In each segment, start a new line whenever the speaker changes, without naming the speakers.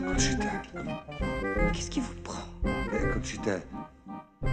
Conchita. Qu'est-ce qui vous prend eh, Conchita. Conchita.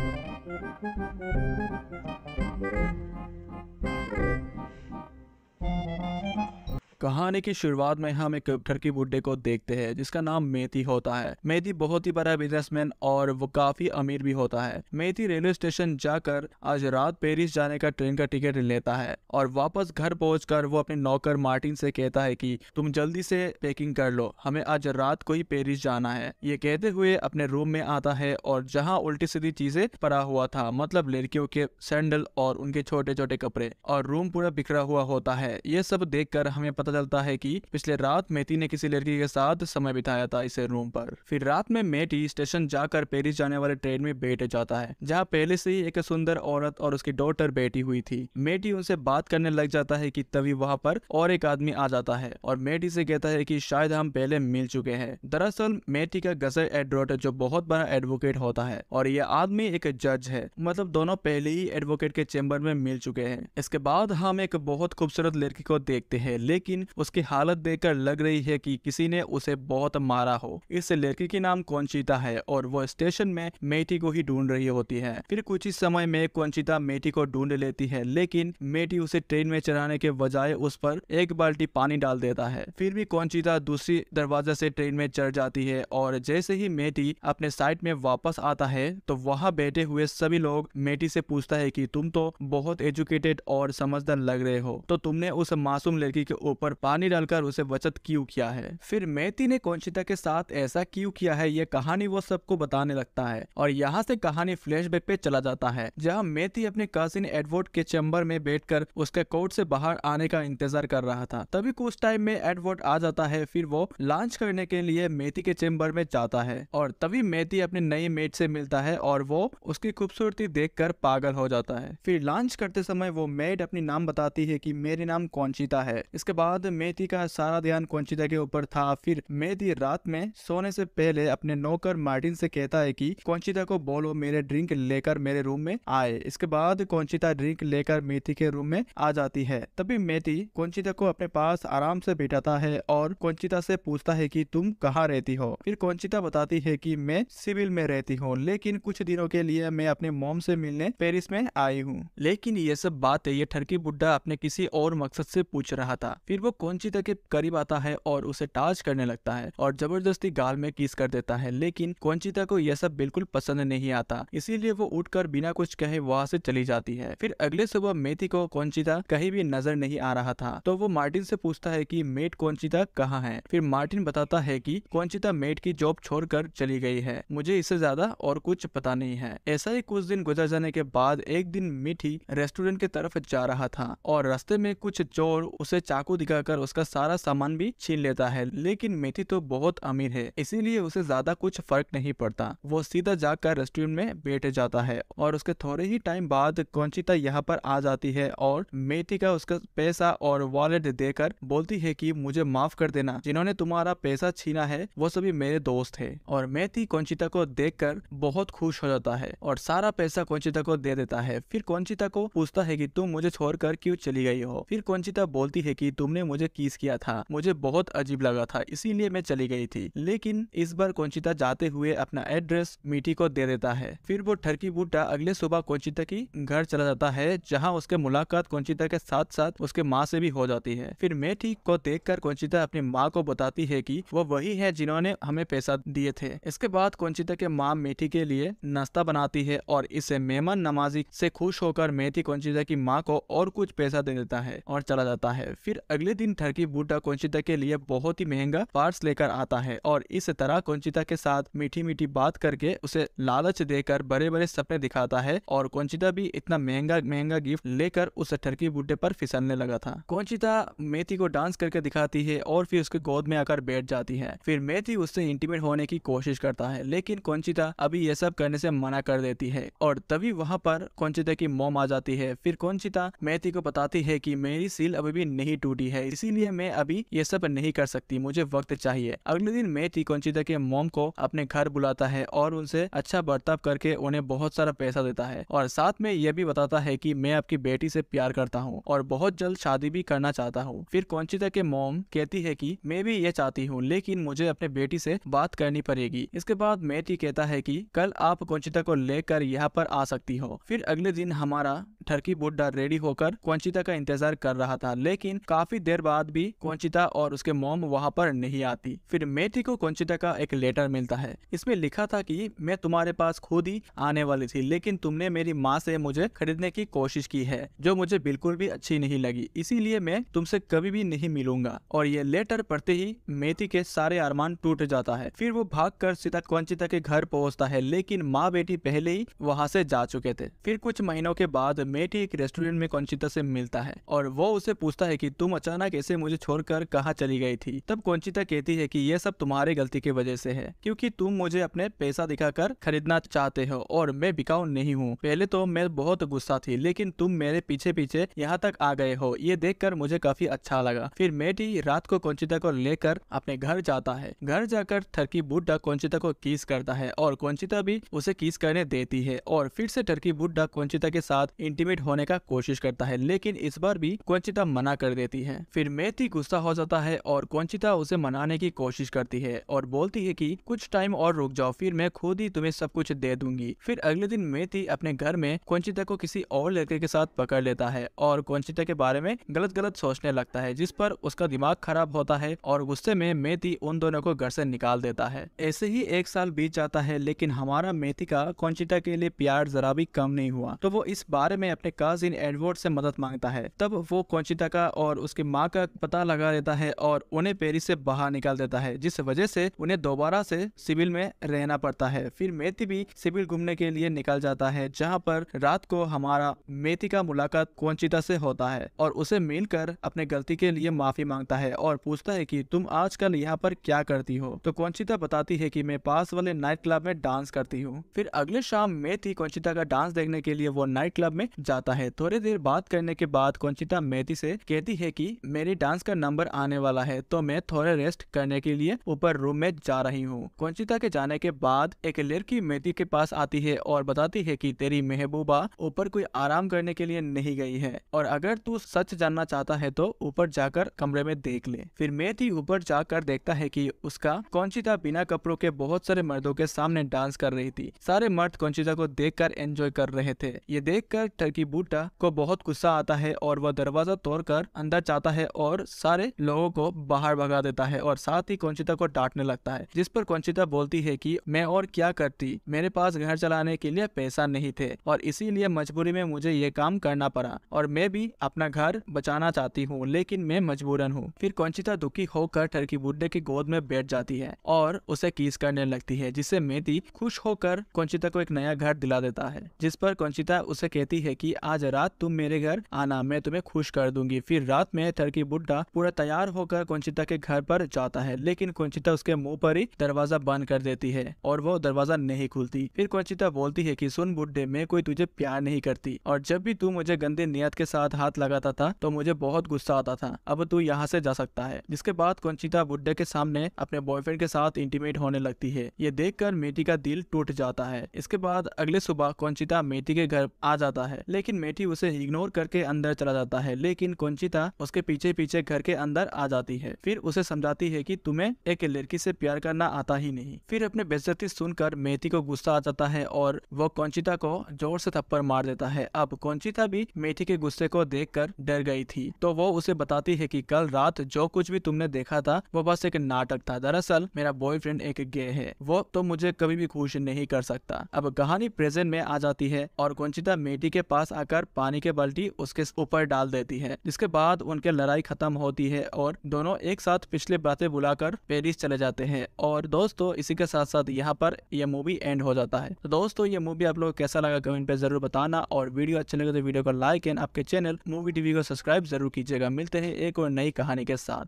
कहानी की शुरुआत में हम एक ठरकी बुड्ढे को देखते हैं जिसका नाम मेथी होता है मेथी बहुत ही बड़ा बिजनेसमैन और वो काफी अमीर भी होता है मेथी रेलवे स्टेशन जाकर आज रात पेरिस जाने का ट्रेन का टिकट लेता है और वापस घर पहुँच वो अपने नौकर मार्टिन से कहता है की तुम जल्दी से पैकिंग कर लो हमें आज रात को ही पेरिस जाना है ये कहते हुए अपने रूम में आता है और जहाँ उल्टी सीधी चीजें पड़ा हुआ था मतलब लड़कियों के सैंडल और उनके छोटे छोटे कपड़े और रूम पूरा बिखरा हुआ होता है ये सब देखकर हमें पता चलता है कि पिछले रात मेथी ने किसी लड़की के साथ समय बिताया था इसे रूम पर फिर रात में मेटी स्टेशन जाकर पेरिस जाने वाले ट्रेन में बैठे जाता है जहाँ पहले से ही एक सुंदर औरत और उसकी डॉटर बैठी हुई थी मेटी उनसे बात करने लग जाता है की तभी वहाँ पर और एक आदमी आ जाता है और मेटी से कहता है की शायद हम पहले मिल चुके हैं दरअसल मेटी का गजर एड्रोट जो बहुत बड़ा एडवोकेट होता है और यह आदमी एक जज है मतलब दोनों पहले ही एडवोकेट के चेम्बर में मिल चुके हैं इसके बाद हम एक बहुत खूबसूरत लड़की को देखते हैं लेकिन लेकिन उसकी हालत देखकर लग रही है कि किसी ने उसे बहुत मारा हो इस लड़की के नाम कौनचिता है और वो स्टेशन में मेटी को ही ढूंढ रही होती है फिर कुछ ही समय में कौनचिता मेटी को ढूंढ लेती है लेकिन मेटी उसे ट्रेन में चढ़ाने के बजाय उस पर एक बाल्टी पानी डाल देता है फिर भी कौनचिता दूसरी दरवाजा से ट्रेन में चढ़ जाती है और जैसे ही मेटी अपने साइड में वापस आता है तो वहाँ बैठे हुए सभी लोग मेटी से पूछता है कि तुम तो बहुत एजुकेटेड और समझदार लग रहे हो तो तुमने उस मासूम लड़की के ऊपर पर पानी डालकर उसे बचत क्यों किया है फिर मैती ने कौशिता के साथ ऐसा क्यों किया है ये कहानी वो सबको बताने लगता है और यहाँ से कहानी फ्लैशबैक पे चला जाता है जहाँ मैती अपने कजिन एडवर्ड के चैम्बर में बैठकर उसके कोर्ट से बाहर आने का इंतजार कर रहा था तभी कुछ टाइम में एडवर्ड आ जाता है फिर वो लॉन्च करने के लिए मेथी के चैम्बर में जाता है और तभी मेथी अपने नए मेट से मिलता है और वो उसकी खूबसूरती देखकर पागल हो जाता है फिर लॉन्च करते समय वो मेड अपनी नाम बताती है कि मेरे नाम कौनशिता है इसके बाद बाद मेथी का सारा ध्यान कोंचिता के ऊपर था फिर मेथी रात में सोने से पहले अपने नौकर मार्टिन से कहता है कि कोंचिता को बोलो मेरे ड्रिंक लेकर मेरे रूम में आए इसके बाद कोंचिता ड्रिंक लेकर मेथी के रूम में आ जाती है तभी मेथी कोंचिता को अपने पास आराम से बैठाता है और कोंचिता से पूछता है की तुम कहाँ रहती हो फिर कोंचिता बताती है की मैं सिविल में रहती हूँ लेकिन कुछ दिनों के लिए मैं अपने मोम से मिलने पेरिस में आई हूँ लेकिन ये सब है ये ठरकी बुड्ढा अपने किसी और मकसद से पूछ रहा था फिर वो कोंचिता के करीब आता है और उसे टाच करने लगता है और जबरदस्ती गाल में किस कर देता है लेकिन कोंचिता को यह सब बिल्कुल पसंद नहीं आता इसीलिए वो उठकर बिना कुछ कहे वहाँ से चली जाती है फिर अगले सुबह मेथी को कोंचिता कहीं भी नजर नहीं आ रहा था तो वो मार्टिन से पूछता है कि मेट कोंचिता कहाँ है फिर मार्टिन बताता है कि कोंचिता मेट की जॉब छोड़कर चली गई है मुझे इससे ज्यादा और कुछ पता नहीं है ऐसा ही कुछ दिन गुजर जाने के बाद एक दिन मिठी रेस्टोरेंट की तरफ जा रहा था और रास्ते में कुछ चोर उसे चाकू दिखा कर उसका सारा सामान भी छीन लेता है लेकिन मेथी तो बहुत अमीर है इसीलिए उसे ज्यादा कुछ फर्क नहीं पड़ता वो सीधा जाकर रेस्टोरेंट में बैठ जाता है और उसके थोड़े ही टाइम बाद कौनचिता यहाँ पर आ जाती है और मेथी का उसका पैसा और वॉलेट देकर बोलती है की मुझे माफ कर देना जिन्होंने तुम्हारा पैसा छीना है वो सभी मेरे दोस्त है और मेथी कौनचिता को देख बहुत खुश हो जाता है और सारा पैसा कौनचिता को दे देता है फिर कौनचिता को पूछता है की तुम मुझे छोड़कर क्यों चली गई हो फिर कौनचिता बोलती है कि तुमने मुझे किस किया था मुझे बहुत अजीब लगा था इसीलिए मैं चली गई थी लेकिन इस बार कोंचिता जाते हुए अपना एड्रेस मीठी को दे देता है फिर वो ठरकी बूटा अगले सुबह कोंचिता की घर चला जाता है जहाँ उसके मुलाकात कोंचिता के साथ साथ उसके माँ से भी हो जाती है फिर मेठी को देख कर अपनी माँ को बताती है की वो वही है जिन्होंने हमें पैसा दिए थे इसके बाद कोंचिता के माँ मेठी के लिए नाश्ता बनाती है और इसे मेहमान नमाजी से खुश होकर मेथी कोंचिता की माँ को और कुछ पैसा दे देता है और चला जाता है फिर अगले दिन ठरकी बूटा कोंचिता के लिए बहुत ही महंगा पार्ट्स लेकर आता है और इस तरह कोंचिता के साथ मीठी मीठी बात करके उसे लालच देकर बड़े बड़े सपने दिखाता है और कोंचिता भी इतना महंगा महंगा गिफ्ट लेकर उस ठरकी बूटे पर फिसलने लगा था कोंचिता मेथी को डांस करके दिखाती है और फिर उसके गोद में आकर बैठ जाती है फिर मेथी उससे इंटीमेट होने की कोशिश करता है लेकिन कोंचिता अभी यह सब करने से मना कर देती है और तभी वहाँ पर कोंचिता की मोम आ जाती है फिर कोंचिता मेथी को बताती है की मेरी सील अभी भी नहीं टूटी है है इसीलिए मैं अभी ये सब नहीं कर सकती मुझे वक्त चाहिए अगले दिन मेटी कंचिता के मोम को अपने घर बुलाता है और उनसे अच्छा बर्ताव करके उन्हें बहुत सारा पैसा देता है और साथ में यह भी बताता है की मैं आपकी बेटी से प्यार करता हूँ और बहुत जल्द शादी भी करना चाहता हूँ फिर कंचिता के मोम कहती है की मैं भी ये चाहती हूँ लेकिन मुझे अपने बेटी से बात करनी पड़ेगी इसके बाद मेटी कहता है की कल आप कंचिता को लेकर यहाँ पर आ सकती हो फिर अगले दिन हमारा ठरकी बुड्ढा रेडी होकर कंचिता का इंतजार कर रहा था लेकिन काफी देर बाद भी कोंचिता और उसके मोम वहाँ पर नहीं आती फिर मेटी को कोंचिता का एक लेटर मिलता है इसमें लिखा था कि मैं तुम्हारे पास खुद ही आने वाली थी लेकिन तुमने मेरी माँ से मुझे खरीदने की कोशिश की है जो मुझे बिल्कुल भी अच्छी नहीं लगी इसीलिए मैं तुमसे कभी भी नहीं मिलूंगा और ये लेटर पढ़ते ही मेथी के सारे अरमान टूट जाता है फिर वो भाग कर सीता कोंचिता के घर पहुंचता है लेकिन माँ बेटी पहले ही वहाँ से जा चुके थे फिर कुछ महीनों के बाद मेटी एक रेस्टोरेंट में कोंचिता से मिलता है और वो उसे पूछता है की तुम अचानक जाना कैसे मुझे छोड़कर कहा चली गई थी तब कोंचिता कहती है कि यह सब तुम्हारी गलती की वजह से है क्योंकि तुम मुझे अपने पैसा दिखाकर खरीदना चाहते हो और मैं बिकाऊ नहीं हूँ पहले तो मैं बहुत गुस्सा थी लेकिन तुम मेरे पीछे पीछे यहाँ तक आ गए हो ये कर मुझे काफी अच्छा लगा फिर मेटी रात को कोंचिता को लेकर अपने घर जाता है घर जाकर थरकी बुड्ढा कोंचिता को किस करता है और कोंचिता भी उसे किस करने देती है और फिर से टर्की बुड्ढा कोंचिता के साथ इंटीमेट होने का कोशिश करता है लेकिन इस बार भी कोंचिता मना कर देती है फिर मेथी गुस्सा हो जाता है और कौनचिता उसे मनाने की कोशिश करती है और बोलती है कि कुछ टाइम और रुक जाओ फिर मैं खुद ही तुम्हें सब कुछ दे दूंगी फिर अगले दिन मेथी अपने घर में कौनचिता को किसी और लड़के के साथ पकड़ लेता है और कौनचिता के बारे में गलत गलत सोचने लगता है जिस पर उसका दिमाग खराब होता है और गुस्से में मेथी उन दोनों को घर से निकाल देता है ऐसे ही एक साल बीत जाता है लेकिन हमारा मेथी का कौनचिता के लिए प्यार जरा भी कम नहीं हुआ तो वो इस बारे में अपने काजिन एडवर्ड से मदद मांगता है तब वो कौनचिता का और उसके माँ का पता लगा देता है और उन्हें पेरिस से बाहर निकाल देता है जिस वजह से उन्हें दोबारा से सिविल में रहना पड़ता है फिर मेथी भी सिविल घूमने के लिए निकल जाता है जहाँ पर रात को हमारा मेथी का मुलाकात कोंचिता से होता है और उसे मिलकर अपने गलती के लिए माफी मांगता है और पूछता है की तुम कल यहाँ पर क्या करती हो तो कोंचिता बताती है की मैं पास वाले नाइट क्लब में डांस करती हूँ फिर अगले शाम मेथी कोंचिता का डांस देखने के लिए वो नाइट क्लब में जाता है थोड़ी देर बात करने के बाद कोंचिता मेथी से कहती है कि मेरी डांस का नंबर आने वाला है तो मैं थोड़े रेस्ट करने के लिए ऊपर रूम में जा रही हूँ कुंचिता के जाने के बाद एक लड़की मेथी के पास आती है और बताती है कि तेरी महबूबा ऊपर कोई आराम करने के लिए नहीं गई है और अगर तू सच जानना चाहता है तो ऊपर जाकर कमरे में देख ले फिर मेथी ऊपर जाकर देखता है की उसका कौनचिता बिना कपड़ों के बहुत सारे मर्दों के सामने डांस कर रही थी सारे मर्द कौनचिता को देख कर एंजॉय कर रहे थे ये देख कर टर्की बूटा को बहुत गुस्सा आता है और वह दरवाजा तोड़ कर अंदर जाता है है और सारे लोगों को बाहर भगा देता है और साथ ही कौशिता को डांटने लगता है जिस पर कंचिता बोलती है कि मैं और क्या करती मेरे पास घर चलाने के लिए पैसा नहीं थे और इसीलिए मजबूरी में मुझे ये काम करना पड़ा और मैं भी अपना घर बचाना चाहती हूँ लेकिन मैं मजबूरन हूँ फिर कौशिता दुखी होकर टर्की बुड्ढे की गोद में बैठ जाती है और उसे कीस करने लगती है जिससे मेहदी खुश होकर कौशिता को एक नया घर दिला देता है जिस पर कौशिता उसे कहती है की आज रात तुम मेरे घर आना मैं तुम्हें खुश कर दूंगी फिर रात में घर की बुड्ढा पूरा तैयार होकर कुंचिता के घर पर जाता है लेकिन कुंचिता उसके मुंह पर ही दरवाजा बंद कर देती है और वो दरवाजा नहीं खुलती फिर कुंचिता बोलती है कि सुन बुढ़े मैं कोई तुझे प्यार नहीं करती और जब भी तू मुझे गंदे नियत के साथ हाथ लगाता था तो मुझे बहुत गुस्सा आता था अब तू यहाँ से जा सकता है जिसके बाद कुंचिता बुड्ढे के सामने अपने बॉयफ्रेंड के साथ इंटीमेट होने लगती है ये देख कर का दिल टूट जाता है इसके बाद अगले सुबह कुंचिता मेटी के घर आ जाता है लेकिन मेटी उसे इग्नोर करके अंदर चला जाता है लेकिन कुंचिता उसके पीछे पीछे घर के अंदर आ जाती है फिर उसे समझाती है कि तुम्हें एक लड़की से प्यार करना आता ही नहीं फिर अपने बेजती सुनकर मेथी को गुस्सा आ जाता है और वो कौचिता को जोर से थप्पड़ मार देता है अब कौचिता भी मेथी के गुस्से को देख डर गई थी तो वो उसे बताती है कि कल रात जो कुछ भी तुमने देखा था वो बस एक नाटक था दरअसल मेरा बॉयफ्रेंड एक गे है वो तो मुझे कभी भी खुश नहीं कर सकता अब कहानी प्रेजेंट में आ जाती है और कौचिता मेटी के पास आकर पानी के बाल्टी उसके ऊपर डाल देती है जिसके बाद उनके लड़ाई खत्म होती है और दोनों एक साथ पिछले बातें बुलाकर पेरिस चले जाते हैं और दोस्तों इसी के साथ साथ यहाँ पर यह मूवी एंड हो जाता है तो दोस्तों ये मूवी आप लोग कैसा लगा कमेंट पे जरूर बताना और वीडियो अच्छे लगे तो वीडियो को लाइक एंड आपके चैनल मूवी टीवी को सब्सक्राइब जरूर कीजिएगा मिलते हैं एक और नई कहानी के साथ